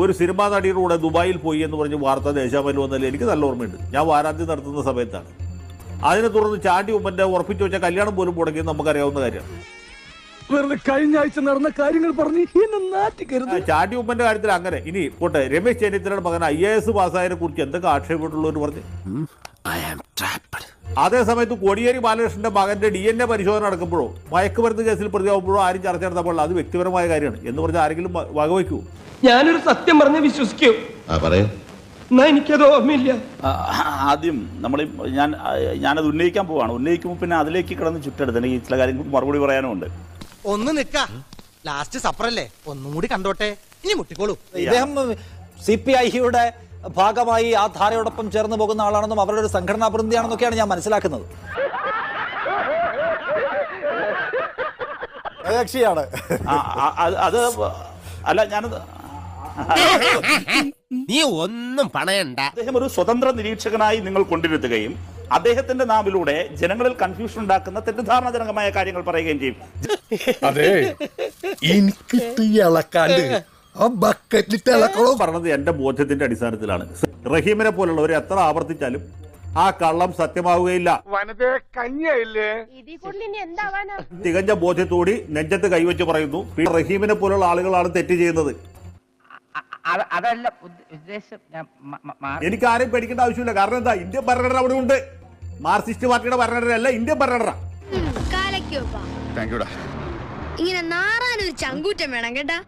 ഒരു സിനിമാ നടിയുടെ കൂടെ ദുബായിൽ പോയി എന്ന് പറഞ്ഞ് വാർത്ത ദേശാമയിൽ വന്നാലും എനിക്ക് നല്ല ഓർമ്മയുണ്ട് ഞാൻ വാരാന്ത്യം നടത്തുന്ന സമയത്താണ് അതിനെ തുടർന്ന് ചാണ്ടി ഉമ്മന്റെ ഉറപ്പിച്ചു വെച്ച കല്യാണം പോലും മുടങ്ങിയത് നമുക്കറിയാവുന്ന കാര്യമാണ് കഴിഞ്ഞ ആഴ്ച നടന്ന കാര്യങ്ങൾ പറഞ്ഞ് ചാണ്ടി ഉമ്മന്റെ കാര്യത്തിൽ അങ്ങനെ ഇനി പോട്ടെ രമേശ് ചെന്നിത്തലയുടെ മകൻ ഐ എ എസ് പാസ്സായതിനെ കുറിച്ച് എന്തൊക്കെ ആക്ഷേപമുള്ളവർ പറഞ്ഞു അതേസമയത്ത് കോടിയേരി ബാലകൃഷ്ണന്റെ മകന്റെ ഡി എൻ എ പരിശോധന നടക്കുമ്പോഴോ മയക്കുമരുന്ന് കേസിൽ പ്രതിയാവുമ്പോഴോ ആരും ചർച്ച നടത്തപ്പോൾ അത് വ്യക്തിപരമായ കാര്യമാണ് എന്ന് പറഞ്ഞ ആരെങ്കിലും വകവയ്ക്കൂ ഞാനൊരു സത്യം പറഞ്ഞ് വിശ്വസിക്കൂ എനിക്കത് ഓർമ്മയില്ല ആദ്യം നമ്മൾ ഞാൻ ഞാനത് ഉന്നയിക്കാൻ പോവാണ് ഉന്നയിക്കുമ്പോൾ പിന്നെ അതിലേക്ക് കിടന്ന് ചുറ്റെടുത്ത് എനിക്ക് ചില കാര്യങ്ങൾ മറുപടി പറയാനുമുണ്ട് ഒന്ന് നിൽക്ക ലാസ്റ്റ് സപ്പറല്ലേ ഒന്നും കൂടി കണ്ടോട്ടെ ഇനി മുട്ടിക്കോളൂ സി പി ഐയുടെ ഭാഗമായി ആ ധാരയോടൊപ്പം ചേർന്ന് പോകുന്ന ആളാണെന്നും അവരുടെ ഒരു സംഘടനാ പ്രതിനിധിയാണെന്നൊക്കെയാണ് ഞാൻ മനസ്സിലാക്കുന്നത് കക്ഷിയാണ് അത് അല്ല ഞാൻ നീ ഒന്നും പണയണ്ട അദ്ദേഹം ഒരു സ്വതന്ത്ര നിരീക്ഷകനായി നിങ്ങൾ കൊണ്ടിരുത്തുകയും അദ്ദേഹത്തിന്റെ നാമിലൂടെ ജനങ്ങളിൽ കൺഫ്യൂഷൻ ഉണ്ടാക്കുന്ന തെറ്റിദ്ധാരണജനകമായ കാര്യങ്ങൾ പറയുകയും ചെയ്യും അതെ എനിക്ക് പറഞ്ഞത് എന്റെ ബോധ്യത്തിന്റെ അടിസ്ഥാനത്തിലാണ് റഹീമിനെ പോലുള്ളവരെ എത്ര ആവർത്തിച്ചാലും ആ കള്ളം സത്യമാവുകയില്ല തികഞ്ഞ ബോധ്യത്തോടി നെഞ്ചത്ത് കൈവച്ച് പറയുന്നു റഹീമിനെ പോലുള്ള ആളുകളാണ് തെറ്റ് ചെയ്യുന്നത് അതല്ല എനിക്ക് ആരെയും പേടിക്കേണ്ട ആവശ്യമില്ല കാരണം എന്താ ഇന്ത്യൻ ഭരണഘടന അവിടെ ഉണ്ട് മാർക്സിസ്റ്റ് പാർട്ടിയുടെ ഭരണഘടന അല്ല ഇന്ത്യൻ ഭരണഘടന ഇങ്ങനെ നാറാനൊരു ചങ്കൂറ്റം വേണം കേട്ടാ